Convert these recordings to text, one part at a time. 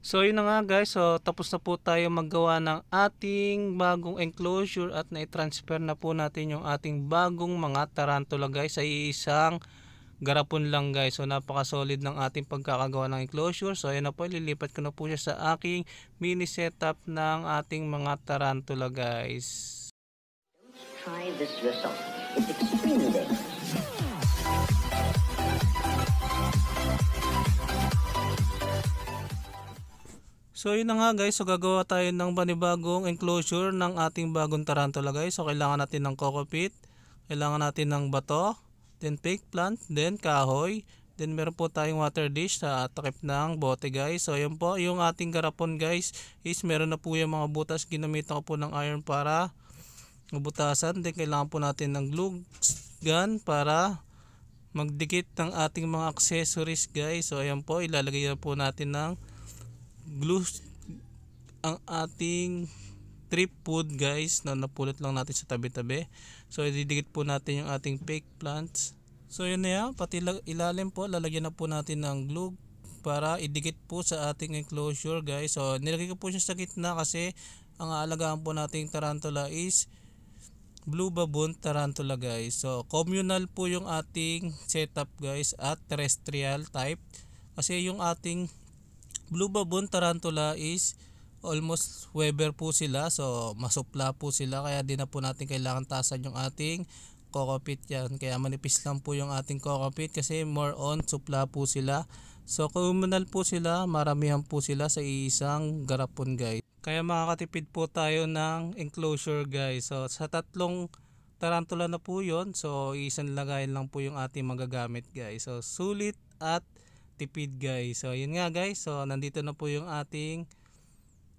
So yun na nga guys, so tapos na po tayo maggawa ng ating bagong enclosure at na-transfer na po natin yung ating bagong mga tarantula guys sa isang garapon lang guys. So napaka solid ng ating pagkakagawa ng enclosure. So ayun na po, lilipat ko na po siya sa aking mini setup ng ating mga tarantula guys. Don't try this yourself. It's extremely dangerous. So yun na nga guys, so gagawa tayo ng panibagong enclosure ng ating bagong tarantula guys. So kailangan natin ng coco peat, kailangan natin ng bato, then fake plant, then kahoy, then meron po tayong water dish sa takip ng bote guys. So yun po, yung ating garapon guys is meron na po yung mga butas. Ginamitan ko po ng iron para butasan. Then kailangan po natin ng glue gun para magdikit ng ating mga accessories guys. So ayan po, ilalagay na po natin ng glue ang ating trip guys na napulot lang natin sa tabi-tabi. So ididikit po natin yung ating fake plants. So yun na yan, pati ilalim po lalagyan na po natin ng glue para idikit po sa ating enclosure guys. So nilagay ko po siya sa gitna kasi ang aalagaan po nating tarantula is blue baboon tarantula guys. So communal po yung ating setup guys at terrestrial type kasi yung ating Blue Babon Tarantula is almost Weber po sila. So masupla po sila kaya di na po natin kailangan tasan yung ating cockpit yan. Kaya manipis lang po yung ating cockpit kasi more on supla po sila. So communal po sila, maramihan po sila sa isang garapon guys. Kaya makakatipid po tayo ng enclosure guys. So sa tatlong tarantula na po yon So isang lagayan lang po yung ating magagamit guys. So sulit at tipid guys. So yun nga guys. So nandito na po yung ating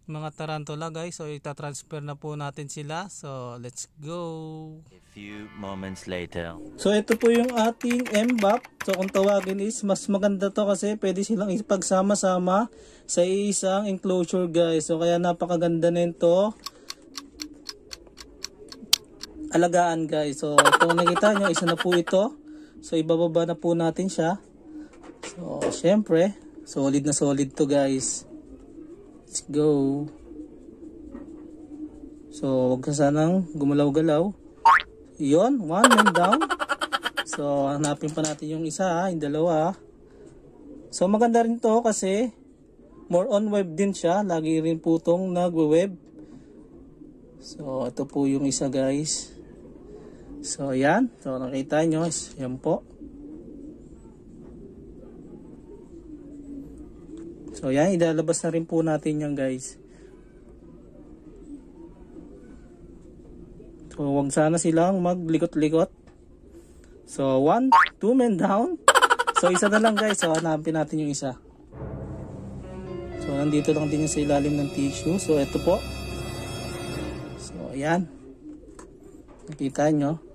mga tarantula guys. So itatransfer na po natin sila. So let's go. A few moments later. So ito po yung ating MBAP. So kung tawagin is mas maganda to kasi pwede silang ipagsama-sama sa isang enclosure guys. So kaya napakaganda nito alagaan guys. So kung nakita nyo isa na po ito. So ibababa na po natin siya. So, syempre, solid na solid to guys. Let's go. So, wag ka sanang gumalaw-galaw. Yun, one man down. So, hanapin pa natin yung isa, ha, yung dalawa. So, maganda rin to kasi more on web din siya. Lagi rin putong nagwe-web. So, ito po yung isa guys. So, ayan. So, nakita nyo. Yan po. So yan, ilalabas na rin po natin yan guys. So wag sana silang maglikot-likot. So one, two men down. So isa na lang guys. So hanapin natin yung isa. So nandito lang din yung sa ilalim ng tissue. So ito po. So yan. Nakita nyo.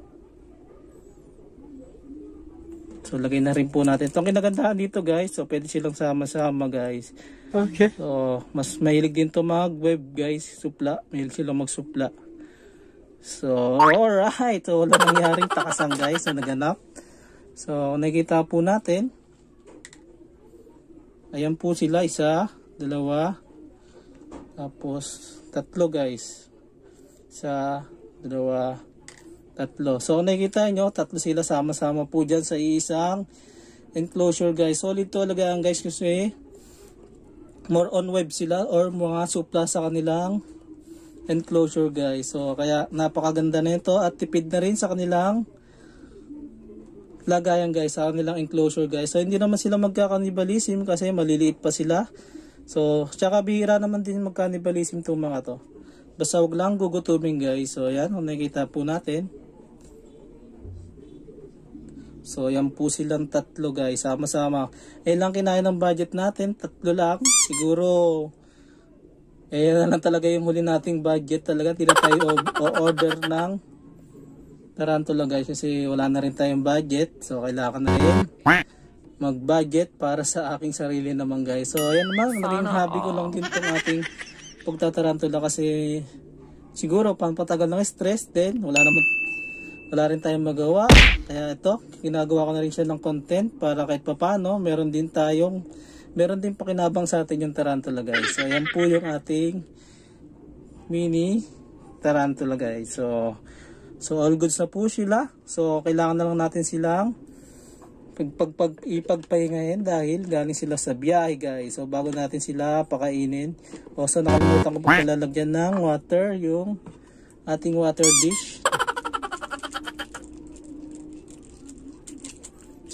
So lagay na rin po natin. Itong kinagandahan dito guys. So pwede silang sama-sama guys. Okay. So mas mahilig din to mag web guys. Supla. Mahilig silang magsupla. So alright. So wala nangyaring takasan, guys na naganap. So nakita po natin. Ayan po sila. Isa, dalawa, tapos tatlo guys. Isa, dalawa, Tatlo. So, nakikita nyo, tatlo sila sama-sama po dyan sa isang enclosure guys. Solid to ang guys kasi more on web sila or mga supla sa kanilang enclosure guys. So, kaya napakaganda nito at tipid na rin sa kanilang lagayan guys, sa kanilang enclosure guys. So, hindi naman sila magkakanibalism kasi maliliit pa sila. So, tsaka bihira naman din magkanibalism itong mga to. Basta huwag lang gugutumin guys. So, ayan, kung nakikita po natin. So yan po silang tatlo guys, sama-sama. Eh lang kinain ng budget natin, tatlo lang. Siguro eh na lang talaga yung huli nating budget talaga. Tira tayo o-order ng tarantula guys kasi wala na rin tayong budget. So kailangan na rin mag-budget para sa aking sarili naman guys. So ayan naman, naging hobby ko lang din itong ating pagtatarantula kasi siguro pampatagal ng stress din. Wala naman wala rin tayong magawa. Kaya ito, ginagawa ko na rin siya ng content para kahit papano, meron din tayong, meron din pakinabang sa atin yung tarantula guys. So, ayan po yung ating mini tarantula guys. So, so all goods na po sila. So, kailangan na lang natin silang pagpag ipagpahingayin dahil galing sila sa biyahe guys. So bago natin sila pakainin. O so nakalimutan ko pa pala lagyan ng water yung ating water dish.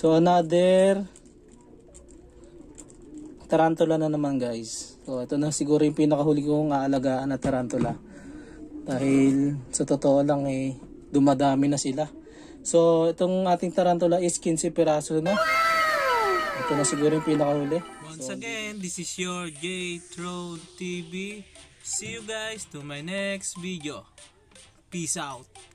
So another tarantula na naman guys. So ito na siguro yung pinakahuli kong aalagaan na tarantula. Dahil sa totoo lang eh dumadami na sila. So itong ating tarantula is 15 piraso na. Ito na siguro yung pinakahuli. Once so, again, this is your Gate Road TV. See you guys to my next video. Peace out.